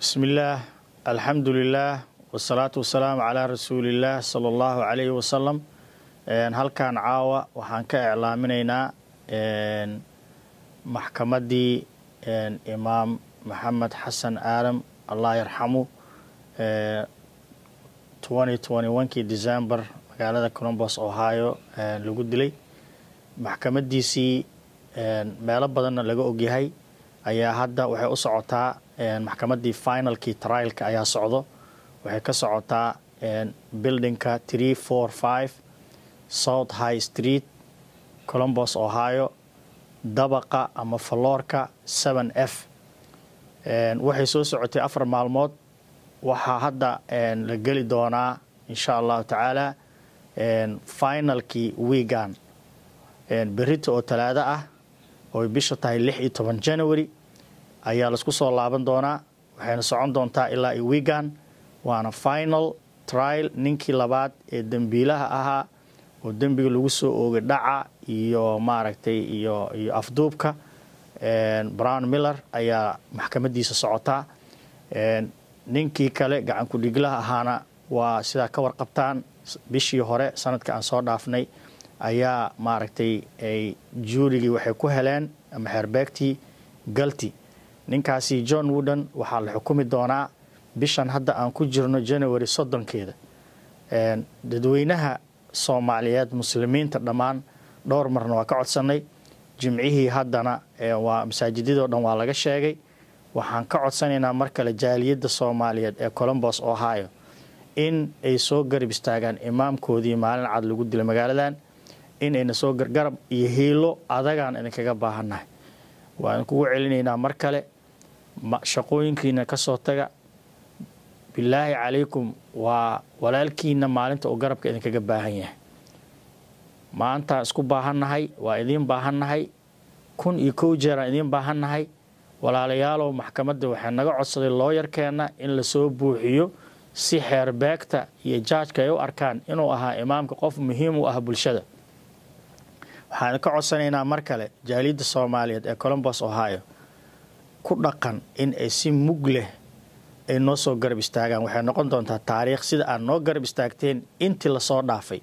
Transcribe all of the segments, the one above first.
bismillaah alxamdu lilaah wasalaatu wasalaamu calaa rasuulillaah sala allahu calayhi wasalam halkan caawa waxaan ka iclaaminaynaa maxkamaddii imaam maxamed xasan aadam allah yarxamu kii december magaalada colombos ohio lagu dilay maxkamaddiisii meelo badanna laga ogyahay ayaa hadda waxay u socotaa maxkamaddii finalkii trialka ayaa socdo waxay ka socotaa buildingka tree four five south high street colombos ohio dabaqa ama floorka seven f waxay soo socotay afar maalmood waxaa hadda la geli doonaa insha allahu tacaala finalkii wiigan berita oo talaado ah oo bisha tahay lix iyo toban january ayaa laisku soo laaban doonaa waxayna socon doontaa ilaa i wigan waana final trial ninkii labaad ee dembiilaha ahaa oo dembiga lagu soo oogay dhaca iyo maaragtay iyo iyo afduubka brown miller ayaa maxkamadiisa socotaa ninkii kale gacanku dhiglaha ahaana waa sidaa ka warqabtaan bishii hore sanadka aan soo dhaafnay ayaa maaragtay ay juurigii waxay ku heleen ama xeerbeegtii galti ninkaasi john wooden waxaa la xukumi doonaa bishan hadda aan ku jirno january soddonkeeda dadweynaha soomaaliyeed muslimiinta dhammaan dhowr marna waa ka codsanay jimcihii haddana waa masaajidyadoo dhan waa laga sheegay waxaan ka codsanaynaa mar kale jaaliyadda soomaaliyeed ee colombos ohio in ay soo garab istaagaan imaamkoodii maalin cad lagu dilay magaaladan inayna soo gargarab iyo hiilo adagaan idinkaga baahannahay waan kugu celinaynaa mar kale shaqooyinkiina ka soo taga bilaahi calaykum waa walaalkiina maalinta uu garabka idinkaga baahan yahay maantaan isku baahannahay waa idiin baahannahay kun iyo kow jeeraan idiin baahannahay walaalayaalow maxkamadda waxaa naga codsaday looyarkeenna in lasoo buuxiyo si xeerbeegta iyo jaajka ay u arkaan inuu ahaa imaamka qof muhiim u ah bulshada waxaan ka codsanaynaa mar kale jaaliyadda soomaaliyeed ee colombos ohio ku dhaqan in ay si mug leh ay noo soo garab istaagaan waxay noqon doontaa taariikh sida aad noo garab istaagteen intii lasoo dhaafay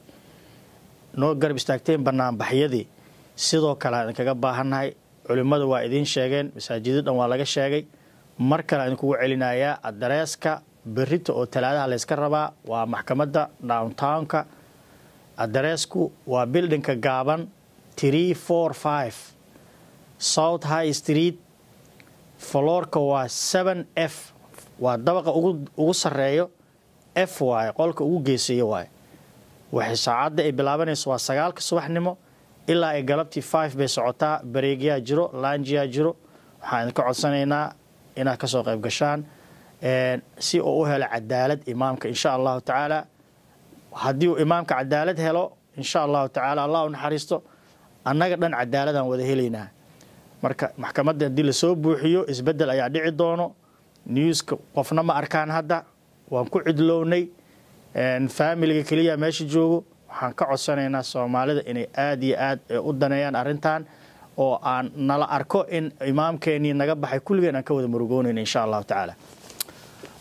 noo garab istaagteen banaanbaxyadii sidoo kale aan idinkaga baahannahay culimmada waa idiin sheegeen masaajidyo dhan waa laga sheegay mar kale aan idinkugu celinayaa adareeska berrita oo talaadaha layska rabaa waa maxkamadda downtownka adareesku waa bildhinka gaaban 345 south high street foloorka waa seven f waa dabaqa ugu sarreeyo f waaye qolka ugu geeseeyo waaye waxay saacadda ay bilaabanayso waa sagaalka subaxnimo ilaa ay galabtii five bay socotaa bareegyaa jiro laanjiyaa jiro waxaa idinka codsanaynaa inaad ka soo qayb gashaan si uu u helo cadaalad imaamka insha allahu tacaala haddii uu imaamka cadaalad helo insha allahu tacaala allah u naxariisto annaga dhan cadaaladaan wada helaynaa marka maxkamadda haddii lasoo buuxiyo isbeddel ayaa dhici doono newska qofna ma arkaan hadda waan ku cidlownay faamiliga keliya meesha joogo waxaan ka codsanaynaa soomaalida inay aada iyo aad u daneeyaan arrintan oo aan nala arko in imaamkeenii naga baxay kulligeen aan ka wada murugoonayna insha allahu tacaala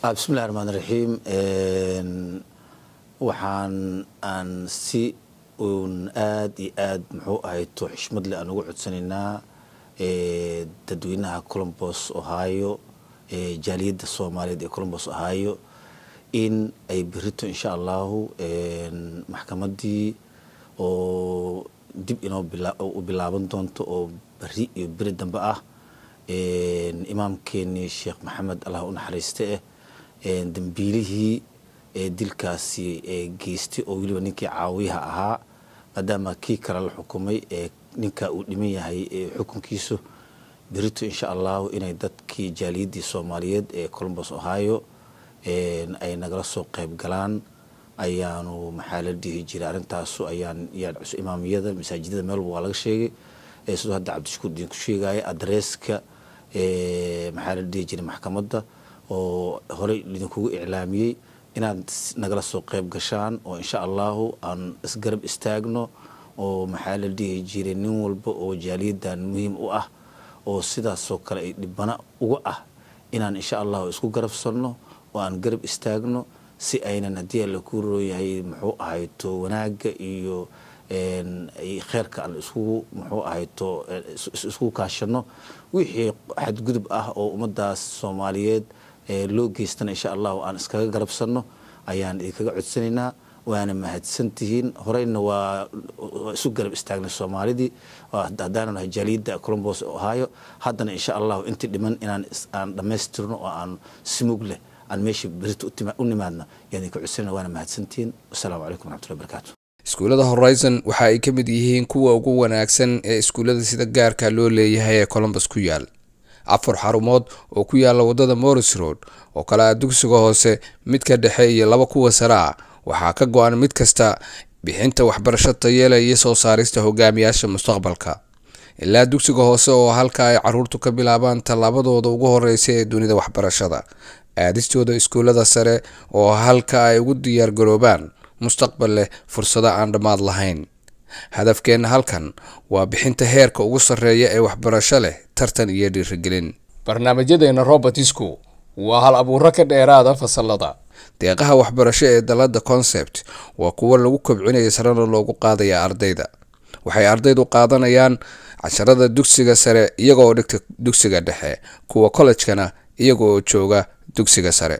ah, bismillahi raxmaan raxiim waxaan aan si un aada iyo aad muxuu ahayto xishmad leh aan ugu codsanaynaa dadweynaha colombos ohio jaaliyadda soomaaliyeed ee colombos ohio in ay berito insha allahu maxkamaddii oo dib inoo u bilaaban doonto oo beri iyo beri dambe ah imaamkeenii sheekh maxamed allah u naxariiste ah dambiilihii ee dilkaasi geystay oo weliba ninkii caawiyaha ahaa maadaama kii kale la xukumay ee ninkaa uu dhiman yahay xukunkiisu berito insha allahu inay dadkii jaaliyaddii soomaaliyeed ee colombos ohio ay nagala soo qayb galaan ayaanu maxaa la dhihi jiray arrintaasu ayaan yaan imaamiyada masaajidada meel waa laga sheegay sidoo hadda cabdishukuur idinku sheegaya adreeska maxaa la dhihi jiray maxkamadda oo horey idinkugu iclaamiyey inaad nagala soo qayb gashaan oo insha allahu aan isgarab istaagno oo maxaa la dhihi jiray nin walba oo jaaliyadan muhiim u ah oo sidaasoo kale ay dhibana uga ah inaan insha allahu isku garabsanno oo aan garab istaagno si aynan haddii alla ku rooyahay muxuu ahayto wanaagga iyo kheyrka alle iskugu muxuu ahayto isku kaashano wixii xadgudub ah oo ummadaas soomaaliyeed loo geystana insha allahu aan iskaga galabsanno ayaan idinkaga codsanaynaa waana mahadsantihiin horeyna waa isu garab istaagnay soomaalidii hadaananu hajaaliyadda colombos ahaayo haddana insha allahu intii dhiman inaan aan dhammaystirno oo aan simug leh aan meeshii berita u nimaadna yaan idinka codsanayna waana mahadsantihiin wasalaamu calaykum raxmatullahi barakaatu iskuullada horizon waxa ay ka mid yihiin kuwa ugu wanaagsan ee iskuulada sida gaarka loo leeyahay ee colombos ku yaal afar xarumood oo ku yaalla waddada morris road oo kale ah dugsiga hoose midka dhexe iyo laba kuwa saraa waxaa ka go-an mid kasta bixinta waxbarasho tayeela iyo soo saarista hogaamiyaasha mustaqbalka ilaa dugsiga hoose oo halka ay caruurtu ka bilaabaan tallaabadooda ugu horeysa ee dunida waxbarashada aadistooda iskuullada sare oo halka ay ugu diyaar garoobaan mustaqbal leh fursado aan dhammaad lahayn hadafkeenna halkan waa bixinta heerka ugu sarreeya ee waxbarasho leh tartan iyo dhiirigelin barnaamijyadeena robotisku waa hal abuuro ka dheeraada fasalada deeqaha waxbarasho ee dalladda concept waa kuwo lagu kobcinaya sarena loogu qaadaya ardayda waxay ardaydu qaadanayaan casharada dugsiga sare iyagooo dhigta dugsiga dhexe kuwa kollejkana iyagooo jooga dugsiga sare